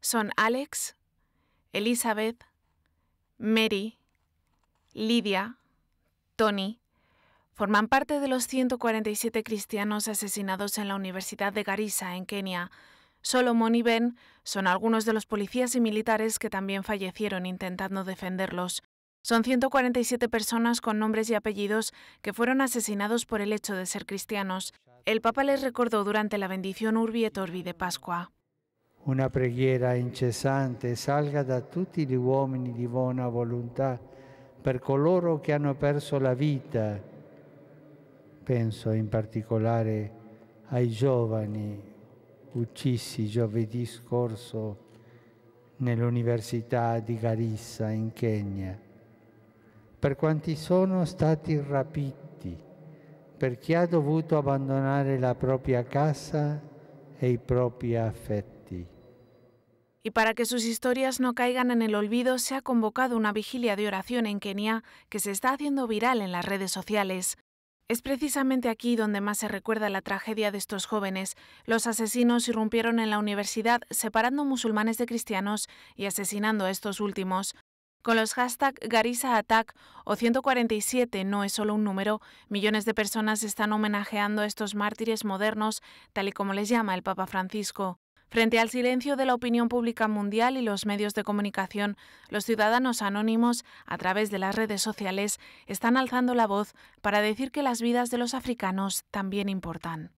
son Alex, Elizabeth, Mary, Lidia, Tony, forman parte de los 147 cristianos asesinados en la Universidad de Garissa, en Kenia. Solomon y Ben son algunos de los policías y militares que también fallecieron intentando defenderlos. Son 147 personas con nombres y apellidos que fueron asesinados por el hecho de ser cristianos. El Papa les recordó durante la bendición Urbi et Orbi de Pascua. Una preghiera incessante salga da tutti gli uomini di buona volontà per coloro che hanno perso la vita. Penso in particolare ai giovani uccisi giovedì scorso nell'Università di Garissa in Kenya, per quanti sono stati rapiti, per chi ha dovuto abbandonare la propria casa e i propri affetti. Y para que sus historias no caigan en el olvido, se ha convocado una vigilia de oración en Kenia que se está haciendo viral en las redes sociales. Es precisamente aquí donde más se recuerda la tragedia de estos jóvenes. Los asesinos irrumpieron en la universidad separando musulmanes de cristianos y asesinando a estos últimos. Con los hashtags GarisaAttack o 147 no es solo un número, millones de personas están homenajeando a estos mártires modernos, tal y como les llama el Papa Francisco. Frente al silencio de la opinión pública mundial y los medios de comunicación, los ciudadanos anónimos, a través de las redes sociales, están alzando la voz para decir que las vidas de los africanos también importan.